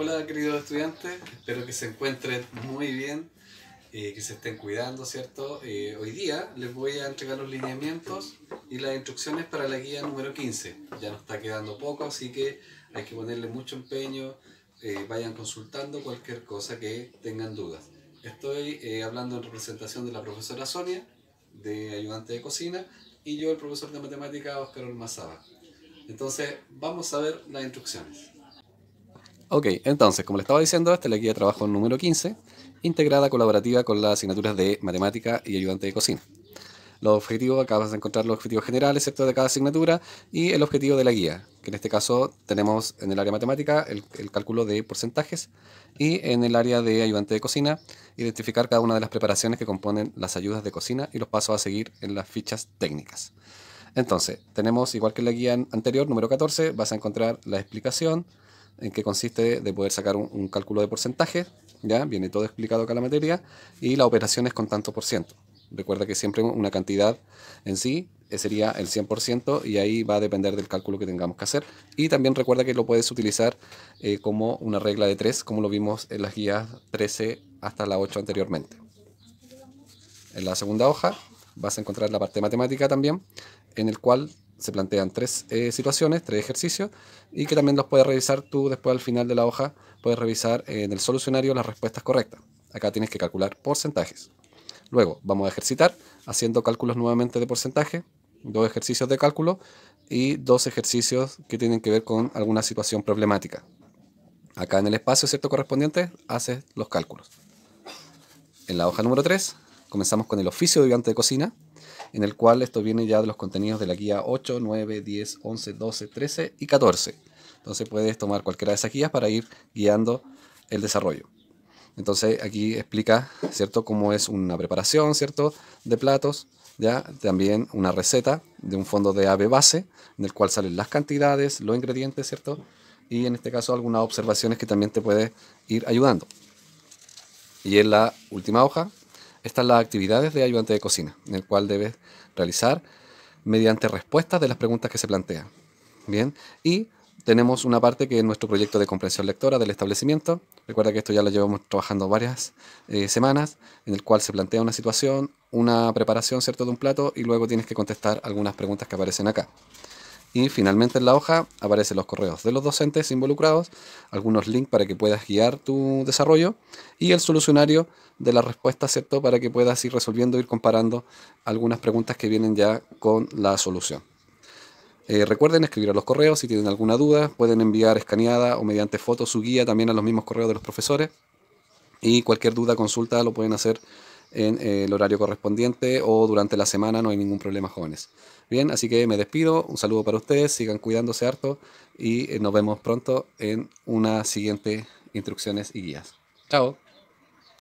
Hola queridos estudiantes, espero que se encuentren muy bien, eh, que se estén cuidando, ¿cierto? Eh, hoy día les voy a entregar los lineamientos y las instrucciones para la guía número 15. Ya nos está quedando poco, así que hay que ponerle mucho empeño, eh, vayan consultando cualquier cosa que tengan dudas. Estoy eh, hablando en representación de la profesora Sonia, de ayudante de cocina, y yo el profesor de matemática Oscar Olmazaba. Entonces, vamos a ver las instrucciones. Ok, entonces, como le estaba diciendo, esta es la guía de trabajo número 15, integrada colaborativa con las asignaturas de matemática y ayudante de cocina. Los objetivos, acabas de encontrar los objetivos generales, excepto de cada asignatura, y el objetivo de la guía, que en este caso tenemos en el área matemática el, el cálculo de porcentajes y en el área de ayudante de cocina, identificar cada una de las preparaciones que componen las ayudas de cocina y los pasos a seguir en las fichas técnicas. Entonces, tenemos, igual que en la guía anterior, número 14, vas a encontrar la explicación, en que consiste de poder sacar un, cálculo de porcentaje, ya viene todo explicado acá la materia, y la operación es con tanto por ciento. Recuerda que siempre una cantidad en sí eh, sería el 100% y ahí va a depender del cálculo que tengamos que hacer. Y también recuerda que lo puedes utilizar eh, como una regla de 3, como lo vimos en las guías 13 hasta la 8 anteriormente. En la segunda hoja vas a encontrar la parte matemática también, en el cual se plantean tres eh, situaciones, tres ejercicios, y que también los puedes revisar tú después al final de la hoja, puedes revisar en el solucionario las respuestas correctas. Acá tienes que calcular porcentajes. Luego vamos a ejercitar haciendo cálculos nuevamente de porcentaje, dos ejercicios de cálculo y dos ejercicios que tienen que ver con alguna situación problemática. Acá en el espacio cierto correspondiente haces los cálculos. En la hoja número 3 comenzamos con el oficio de ayudante de cocina, en el cual esto viene ya de los contenidos de la guía 8, 9, 10, 11, 12, 13 y 14. Entonces puedes tomar cualquiera de esas guías para ir guiando el desarrollo. Entonces aquí explica, ¿cierto?, cómo es una preparación, ¿cierto?, de platos, ¿ya? También una receta de un fondo de ave base, en el cual salen las cantidades, los ingredientes, ¿cierto? Y en este caso algunas observaciones que también te puede ir ayudando. Y en la última hoja están las actividades de ayudante de cocina, en el cual debes realizar mediante respuestas de las preguntas que se plantean. Bien, y tenemos una parte que es nuestro proyecto de comprensión lectora del establecimiento. Recuerda que esto ya lo llevamos trabajando varias eh, semanas, en el cual se plantea una situación, una preparación, ¿cierto?, de un plato y luego tienes que contestar algunas preguntas que aparecen acá. Y finalmente en la hoja aparecen los correos de los docentes involucrados, algunos links para que puedas guiar tu desarrollo y el solucionario de la respuesta, ¿cierto? Para que puedas ir resolviendo, ir comparando algunas preguntas que vienen ya con la solución. Eh, recuerden escribir a los correos si tienen alguna duda, pueden enviar escaneada o mediante foto su guía también a los mismos correos de los profesores. Y cualquier duda, consulta lo pueden hacer en eh, el horario correspondiente o durante la semana, no hay ningún problema, jóvenes. Bien, así que me despido, un saludo para ustedes, sigan cuidándose harto y eh, nos vemos pronto en una siguiente instrucciones y guías. Chao.